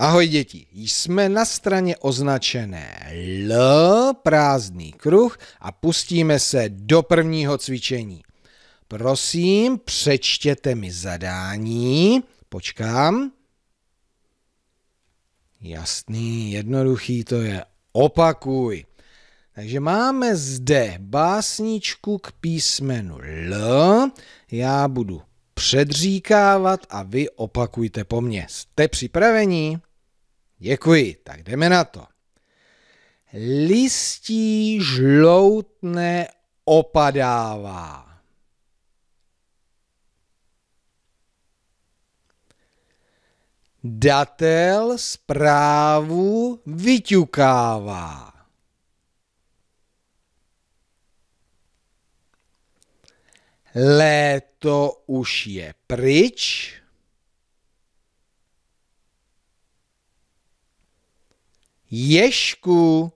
Ahoj děti, jsme na straně označené L, prázdný kruh a pustíme se do prvního cvičení. Prosím, přečtěte mi zadání. Počkám. Jasný, jednoduchý to je. Opakuj. Takže máme zde básničku k písmenu L. Já budu předříkávat a vy opakujte po mně. Jste připraveni? Děkuji, tak jdeme na to. Listí žloutné opadává. Datel zprávu vyťukává. Léto už je pryč. Ješku,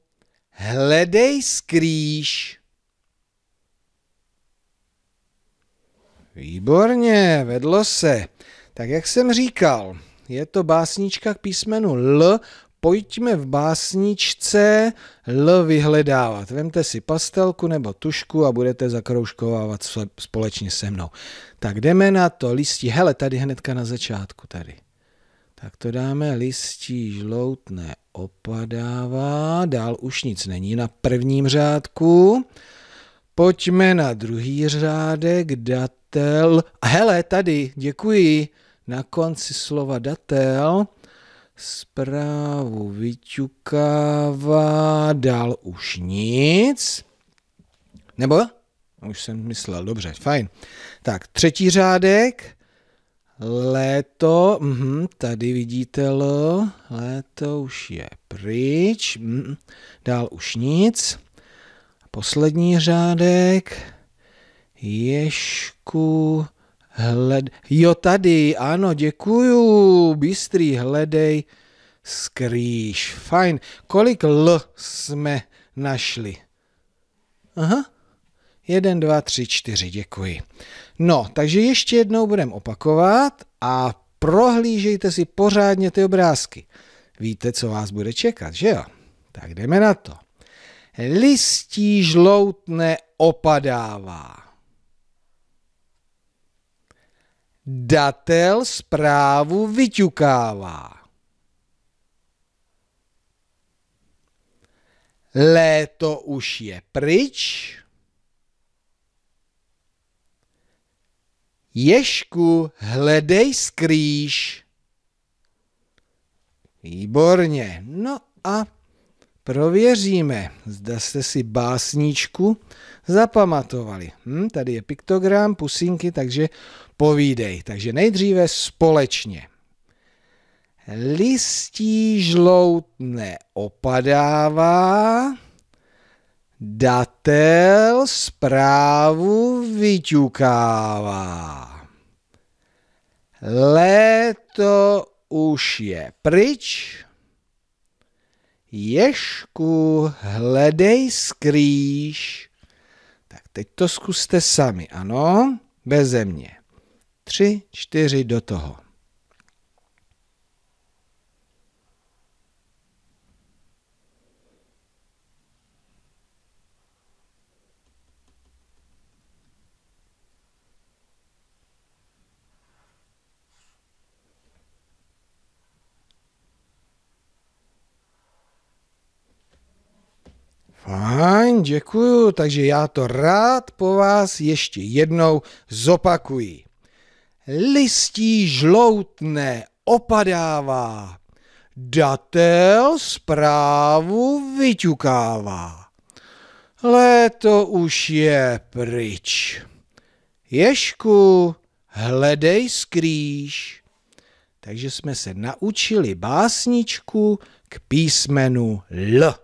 hledej skrýš. Výborně, vedlo se. Tak jak jsem říkal, je to básnička k písmenu L. Pojďme v básničce L vyhledávat. Vemte si pastelku nebo tušku a budete zakroužkovávat společně se mnou. Tak jdeme na to listí. Hele, tady hnedka na začátku, tady. Tak to dáme listí žloutné opadává, dál už nic není na prvním řádku. Pojďme na druhý řádek, datel. hele, tady, děkuji. Na konci slova datel zprávu vyťukává, dál už nic. Nebo? Už jsem myslel, dobře, fajn. Tak, třetí řádek, Léto, mhm, tady vidíte L, léto už je pryč, mhm, dál už nic. Poslední řádek, ješku, hled, jo tady, ano, děkuju, bystrý, hledej, skrýš, fajn. Kolik L jsme našli? Aha, 1, 2, 3, 4, děkuji. No, takže ještě jednou budeme opakovat a prohlížejte si pořádně ty obrázky. Víte, co vás bude čekat, že jo? Tak jdeme na to. Listí žloutne opadává. Datel zprávu vyťukává. Léto už je pryč. Ješku, hledej skrýš. Výborně. No a prověříme, zda jste si básničku zapamatovali. Hm, tady je piktogram, pusinky, takže povídej. Takže nejdříve společně. Listí žloutne opadává. Datel zprávu vyťukává. Léto už je pryč. ješku hledej skrýš. Tak teď to zkuste sami, ano? bez mě. Tři, čtyři do toho. Fajn, děkuju, takže já to rád po vás ještě jednou zopakuji. Listí žloutné opadává, datel zprávu vyťukává. Léto už je pryč. Ješku, hledej skrýš. Takže jsme se naučili básničku k písmenu L.